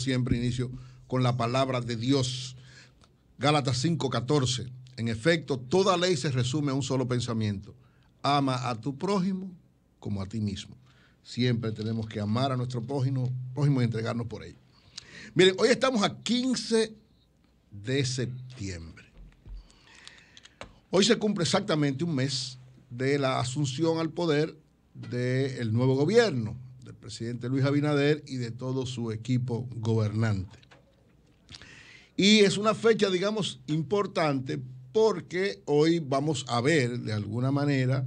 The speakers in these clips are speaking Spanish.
siempre inicio con la palabra de Dios. Gálatas 5:14. En efecto, toda ley se resume a un solo pensamiento. Ama a tu prójimo como a ti mismo. Siempre tenemos que amar a nuestro prójimo, prójimo y entregarnos por ello. Miren, hoy estamos a 15 de septiembre. Hoy se cumple exactamente un mes de la asunción al poder del nuevo gobierno, presidente Luis Abinader y de todo su equipo gobernante. Y es una fecha, digamos, importante porque hoy vamos a ver, de alguna manera,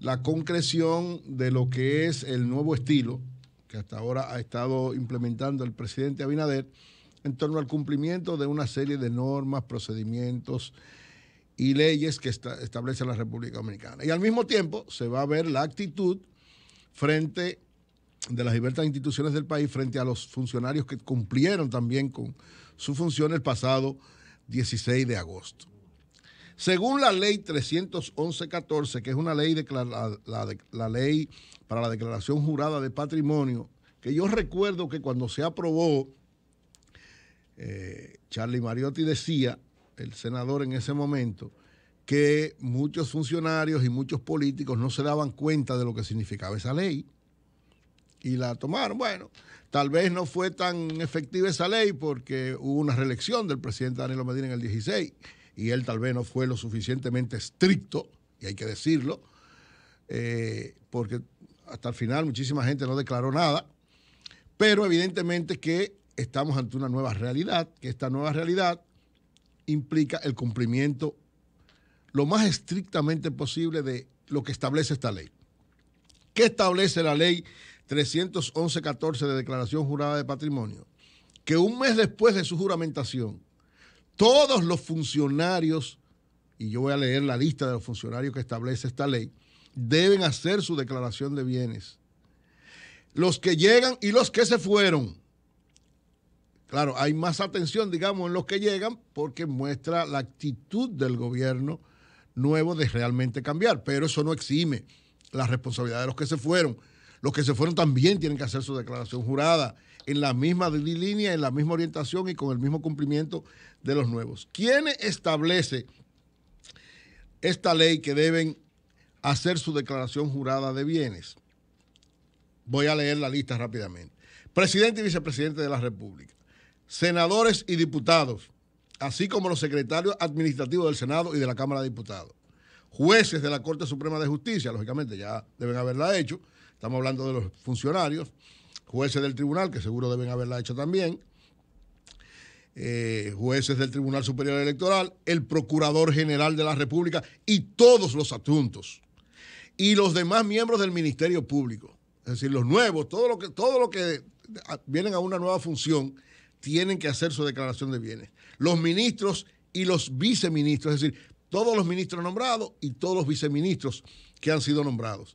la concreción de lo que es el nuevo estilo que hasta ahora ha estado implementando el presidente Abinader en torno al cumplimiento de una serie de normas, procedimientos y leyes que establece la República Dominicana. Y al mismo tiempo se va a ver la actitud frente de las diversas instituciones del país frente a los funcionarios que cumplieron también con su función el pasado 16 de agosto. Según la ley 311-14, que es una ley, la, ley para la declaración jurada de patrimonio, que yo recuerdo que cuando se aprobó, eh, Charlie Mariotti decía, el senador en ese momento, que muchos funcionarios y muchos políticos no se daban cuenta de lo que significaba esa ley y la tomaron. Bueno, tal vez no fue tan efectiva esa ley porque hubo una reelección del presidente Daniel Medina en el 16 y él tal vez no fue lo suficientemente estricto, y hay que decirlo, eh, porque hasta el final muchísima gente no declaró nada, pero evidentemente que estamos ante una nueva realidad, que esta nueva realidad implica el cumplimiento lo más estrictamente posible de lo que establece esta ley. ¿Qué establece la ley 311-14 de Declaración Jurada de Patrimonio, que un mes después de su juramentación, todos los funcionarios, y yo voy a leer la lista de los funcionarios que establece esta ley, deben hacer su declaración de bienes. Los que llegan y los que se fueron. Claro, hay más atención, digamos, en los que llegan porque muestra la actitud del gobierno nuevo de realmente cambiar, pero eso no exime la responsabilidad de los que se fueron los que se fueron también tienen que hacer su declaración jurada en la misma línea, en la misma orientación y con el mismo cumplimiento de los nuevos. ¿Quién establece esta ley que deben hacer su declaración jurada de bienes? Voy a leer la lista rápidamente. Presidente y vicepresidente de la República, senadores y diputados, así como los secretarios administrativos del Senado y de la Cámara de Diputados, jueces de la Corte Suprema de Justicia, lógicamente ya deben haberla hecho, Estamos hablando de los funcionarios, jueces del tribunal, que seguro deben haberla hecho también, eh, jueces del Tribunal Superior Electoral, el Procurador General de la República y todos los adjuntos. Y los demás miembros del Ministerio Público. Es decir, los nuevos, todo lo que, todo lo que vienen a una nueva función, tienen que hacer su declaración de bienes. Los ministros y los viceministros, es decir, todos los ministros nombrados y todos los viceministros que han sido nombrados.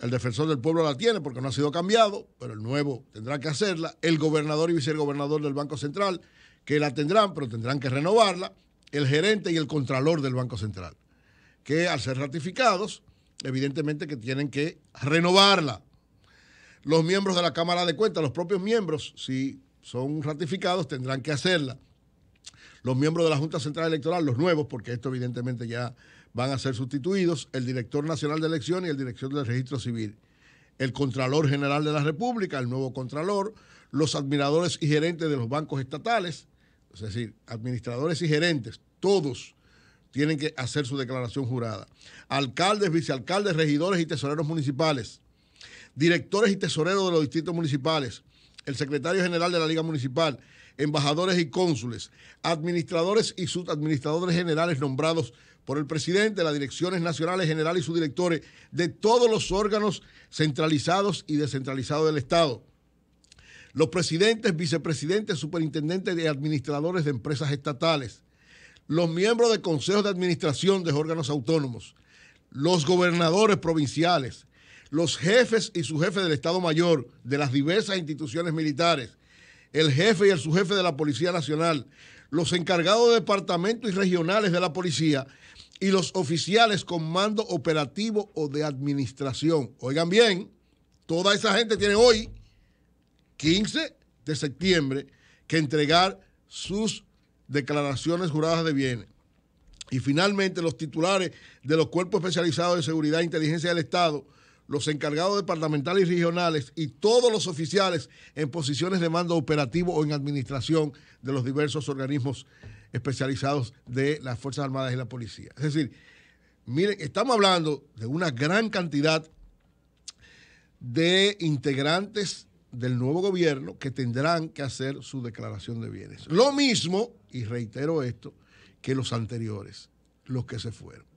El defensor del pueblo la tiene porque no ha sido cambiado, pero el nuevo tendrá que hacerla. El gobernador y vicegobernador del Banco Central, que la tendrán, pero tendrán que renovarla. El gerente y el contralor del Banco Central, que al ser ratificados, evidentemente que tienen que renovarla. Los miembros de la Cámara de Cuentas, los propios miembros, si son ratificados, tendrán que hacerla. Los miembros de la Junta Central Electoral, los nuevos, porque esto evidentemente ya van a ser sustituidos el director nacional de elección y el director del registro civil, el Contralor General de la República, el nuevo Contralor, los admiradores y gerentes de los bancos estatales, es decir, administradores y gerentes, todos tienen que hacer su declaración jurada, alcaldes, vicealcaldes, regidores y tesoreros municipales, directores y tesoreros de los distritos municipales, el secretario general de la Liga Municipal, embajadores y cónsules, administradores y subadministradores generales nombrados por el presidente, las direcciones nacionales generales y sus directores de todos los órganos centralizados y descentralizados del Estado. Los presidentes, vicepresidentes, superintendentes y administradores de empresas estatales. Los miembros de consejos de administración de órganos autónomos. Los gobernadores provinciales. Los jefes y su jefe del Estado Mayor de las diversas instituciones militares. El jefe y el subjefe de la Policía Nacional los encargados de departamentos y regionales de la policía, y los oficiales con mando operativo o de administración. Oigan bien, toda esa gente tiene hoy, 15 de septiembre, que entregar sus declaraciones juradas de bienes. Y finalmente, los titulares de los cuerpos especializados de seguridad e inteligencia del Estado los encargados departamentales y regionales y todos los oficiales en posiciones de mando operativo o en administración de los diversos organismos especializados de las Fuerzas Armadas y la Policía. Es decir, miren, estamos hablando de una gran cantidad de integrantes del nuevo gobierno que tendrán que hacer su declaración de bienes. Lo mismo, y reitero esto, que los anteriores, los que se fueron.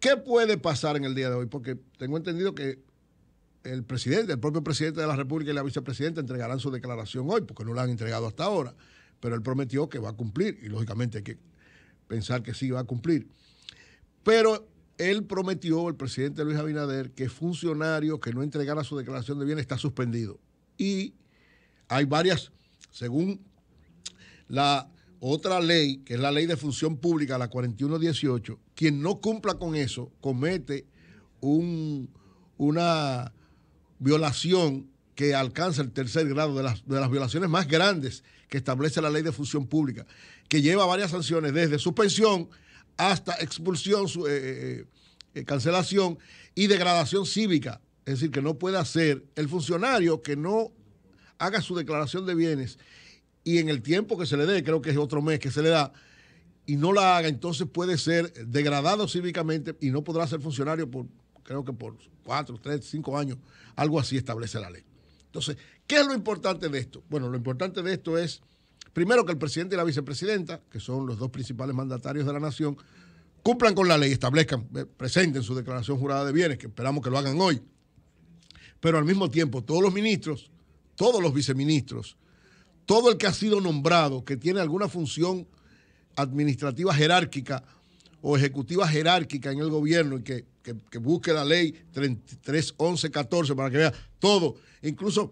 ¿Qué puede pasar en el día de hoy? Porque tengo entendido que el presidente, el propio presidente de la República y la vicepresidenta entregarán su declaración hoy, porque no la han entregado hasta ahora, pero él prometió que va a cumplir, y lógicamente hay que pensar que sí va a cumplir. Pero él prometió, el presidente Luis Abinader, que funcionario que no entregara su declaración de bienes está suspendido. Y hay varias, según la otra ley, que es la ley de función pública, la 4118, quien no cumpla con eso comete una violación que alcanza el tercer grado de las, violaciones más grandes que establece la ley de función pública, que lleva varias sanciones, desde suspensión hasta expulsión, eh, eh, eh, cancelación y degradación cívica. Es decir, que no puede hacer el funcionario que no haga su declaración de bienes y en el tiempo que se le dé, creo que es otro mes que se le da, y no la haga, entonces puede ser degradado cívicamente y no podrá ser funcionario por, creo que por cuatro, tres, cinco años, algo así establece la ley. Entonces, ¿qué es lo importante de esto? Bueno, lo importante de esto es, primero, que el presidente y la vicepresidenta, que son los dos principales mandatarios de la nación, cumplan con la ley, establezcan, eh, presenten su declaración jurada de bienes, que esperamos que lo hagan hoy. Pero al mismo tiempo, todos los ministros, todos los viceministros, todo el que ha sido nombrado, que tiene alguna función administrativa jerárquica o ejecutiva jerárquica en el gobierno y que, busque la ley 331114 para que vea todo. Incluso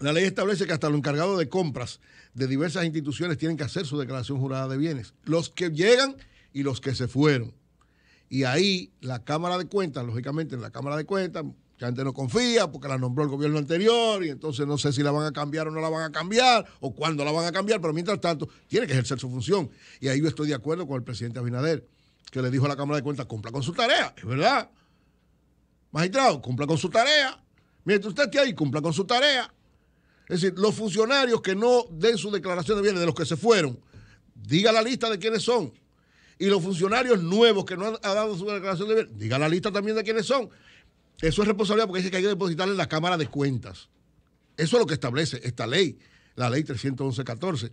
la ley establece que hasta los encargados de compras de diversas instituciones tienen que hacer su declaración jurada de bienes. Los que llegan y los que se fueron. Y ahí la Cámara de Cuentas, lógicamente en la Cámara de Cuentas, la gente no confía porque la nombró el gobierno anterior y entonces no sé si la van a cambiar o no la van a cambiar o cuándo la van a cambiar, pero mientras tanto tiene que ejercer su función. Y ahí yo estoy de acuerdo con el presidente Abinader, que le dijo a la Cámara de Cuentas, cumpla con su tarea, es verdad. Magistrado, cumpla con su tarea. Mientras usted esté ahí, cumpla con su tarea. Es decir, los funcionarios que no den su declaración de bienes, de los que se fueron, diga la lista de quiénes son. Y los funcionarios nuevos que no han dado su declaración de bienes, diga la lista también de quiénes son. Eso es responsabilidad porque dice que hay que depositarle en la Cámara de Cuentas. Eso es lo que establece esta ley, la ley 311-14.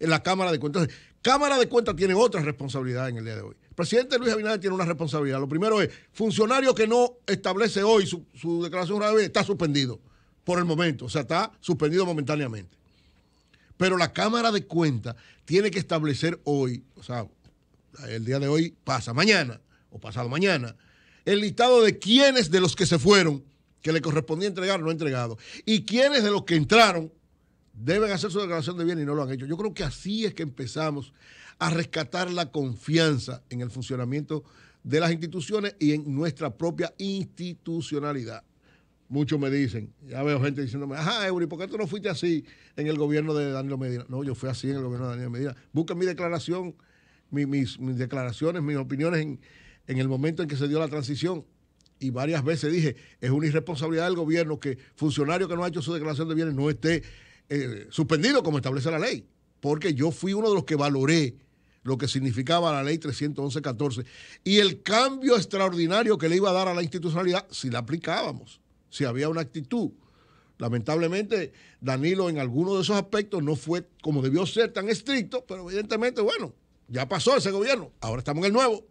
En la Cámara de Cuentas. Cámara de Cuentas tiene otra responsabilidad en el día de hoy. El presidente Luis Abinader tiene una responsabilidad. Lo primero es, funcionario que no establece hoy su, su declaración grave está suspendido por el momento. O sea, está suspendido momentáneamente. Pero la Cámara de Cuentas tiene que establecer hoy, o sea, el día de hoy pasa mañana o pasado mañana, el listado de quiénes de los que se fueron, que le correspondía entregar, no ha entregado, y quiénes de los que entraron deben hacer su declaración de bien y no lo han hecho. Yo creo que así es que empezamos a rescatar la confianza en el funcionamiento de las instituciones y en nuestra propia institucionalidad. Muchos me dicen, ya veo gente diciéndome, ajá, Eury, ¿por qué tú no fuiste así en el gobierno de Daniel Medina? No, yo fui así en el gobierno de Daniel Medina. Busca mi declaración, mis, mis, declaraciones, mis opiniones en, en el momento en que se dio la transición y varias veces dije, es una irresponsabilidad del gobierno que funcionario que no ha hecho su declaración de bienes no esté eh, suspendido como establece la ley, porque yo fui uno de los que valoré lo que significaba la ley 311-14 y el cambio extraordinario que le iba a dar a la institucionalidad si la aplicábamos, si había una actitud. Lamentablemente, Danilo en algunos de esos aspectos no fue como debió ser tan estricto, pero evidentemente, bueno, ya pasó ese gobierno, ahora estamos en el nuevo.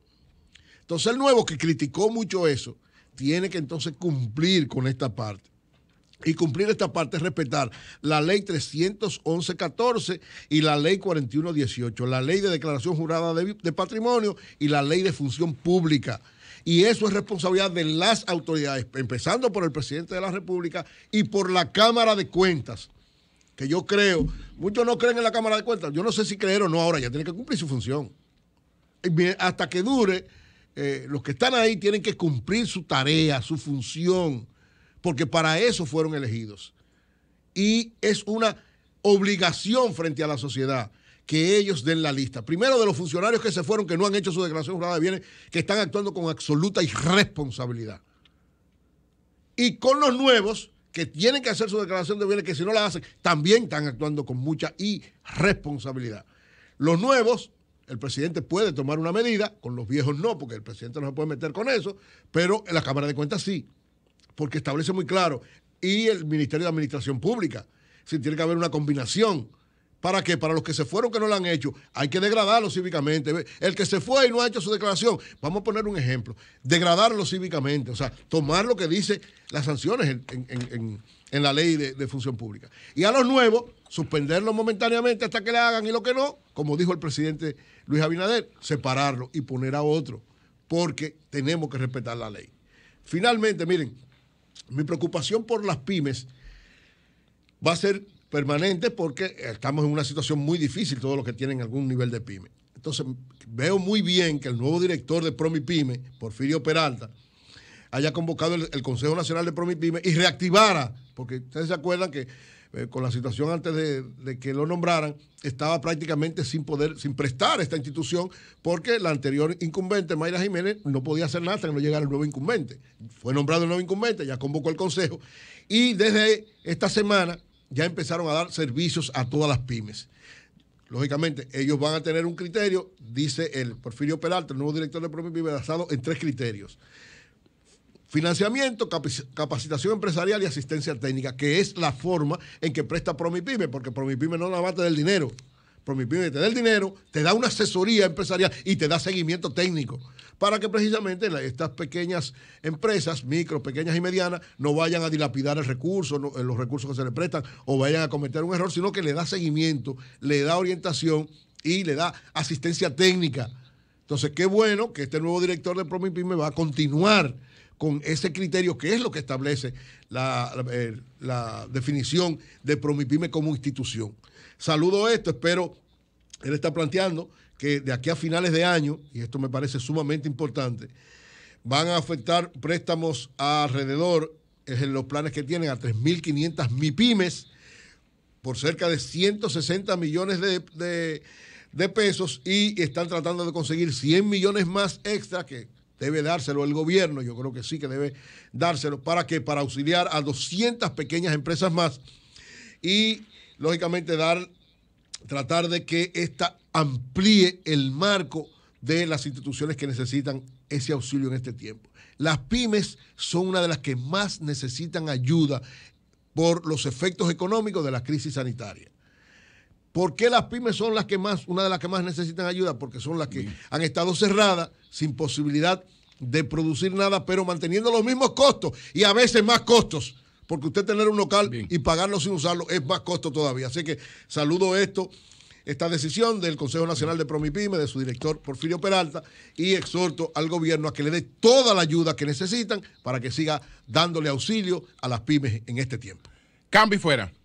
Entonces el nuevo que criticó mucho eso, tiene que entonces cumplir con esta parte. Y cumplir esta parte es respetar la ley 311-14 y la ley 4118, la ley de declaración jurada de, de, patrimonio y la ley de función pública. Y eso es responsabilidad de las autoridades, empezando por el presidente de la República y por la Cámara de Cuentas, que yo creo, muchos no creen en la Cámara de Cuentas, yo no sé si creer o no ahora, ya tiene que cumplir su función. Hasta que dure eh, los que están ahí tienen que cumplir su tarea, su función, porque para eso fueron elegidos. Y es una obligación frente a la sociedad que ellos den la lista. Primero de los funcionarios que se fueron, que no han hecho su declaración jurada de bienes, que están actuando con absoluta irresponsabilidad. Y con los nuevos, que tienen que hacer su declaración de bienes, que si no la hacen, también están actuando con mucha irresponsabilidad. Los nuevos el presidente puede tomar una medida, con los viejos no, porque el presidente no se puede meter con eso, pero en la Cámara de Cuentas sí, porque establece muy claro. Y el Ministerio de Administración Pública, si tiene que haber una combinación. ¿Para qué? Para los que se fueron que no lo han hecho, hay que degradarlo cívicamente. El que se fue y no ha hecho su declaración, vamos a poner un ejemplo, degradarlo cívicamente, o sea, tomar lo que dice las sanciones en, la ley de, de función pública. Y a los nuevos, suspenderlo momentáneamente hasta que le hagan y lo que no, como dijo el presidente Luis Abinader, separarlo y poner a otro, porque tenemos que respetar la ley. Finalmente, miren, mi preocupación por las pymes va a ser permanente porque estamos en una situación muy difícil todos los que tienen algún nivel de pyme. Entonces, veo muy bien que el nuevo director de PromiPyme, Porfirio Peralta, haya convocado el, Consejo Nacional de PromiPyme y reactivara, porque ustedes se acuerdan que eh, con la situación antes de, que lo nombraran, estaba prácticamente sin poder, sin prestar esta institución, porque la anterior incumbente, Mayra Jiménez, no podía hacer nada hasta que no llegara el nuevo incumbente. Fue nombrado el nuevo incumbente, ya convocó el consejo, y desde esta semana ya empezaron a dar servicios a todas las pymes. Lógicamente, ellos van a tener un criterio, dice el Porfirio Peralta, el nuevo director de Propio Pyme, basado en tres criterios. Financiamiento, capacitación empresarial y asistencia técnica, que es la forma en que presta Promipyme, porque Promipyme no la más te dinero. Promipyme te da el dinero, te da una asesoría empresarial y te da seguimiento técnico para que precisamente estas pequeñas empresas, micro, pequeñas y medianas, no vayan a dilapidar el recurso, los recursos que se les prestan o vayan a cometer un error, sino que le da seguimiento, le da orientación y le da asistencia técnica. Entonces, qué bueno que este nuevo director de Promipyme va a continuar con ese criterio que es lo que establece eh, la, definición de Promipyme como institución. Saludo esto, espero, él está planteando que de aquí a finales de año, y esto me parece sumamente importante, van a afectar préstamos alrededor, es en los planes que tienen, a 3.500 mipymes por cerca de 160 millones de, de, pesos y están tratando de conseguir 100 millones más extra que debe dárselo el gobierno, yo creo que sí que debe dárselo, para que para auxiliar a 200 pequeñas empresas más y lógicamente dar tratar de que ésta amplíe el marco de las instituciones que necesitan ese auxilio en este tiempo. Las pymes son una de las que más necesitan ayuda por los efectos económicos de la crisis sanitaria. ¿Por qué las pymes son las que más, una de las que más necesitan ayuda? Porque son las que han estado cerradas, sin posibilidad de producir nada, pero manteniendo los mismos costos y a veces más costos. Porque usted tener un local y pagarlo sin usarlo es más costo todavía. Así que saludo esto esta decisión del Consejo Nacional de Promipyme, de su director Porfirio Peralta, y exhorto al gobierno a que le dé toda la ayuda que necesitan para que siga dándole auxilio a las pymes en este tiempo. Cambio y fuera.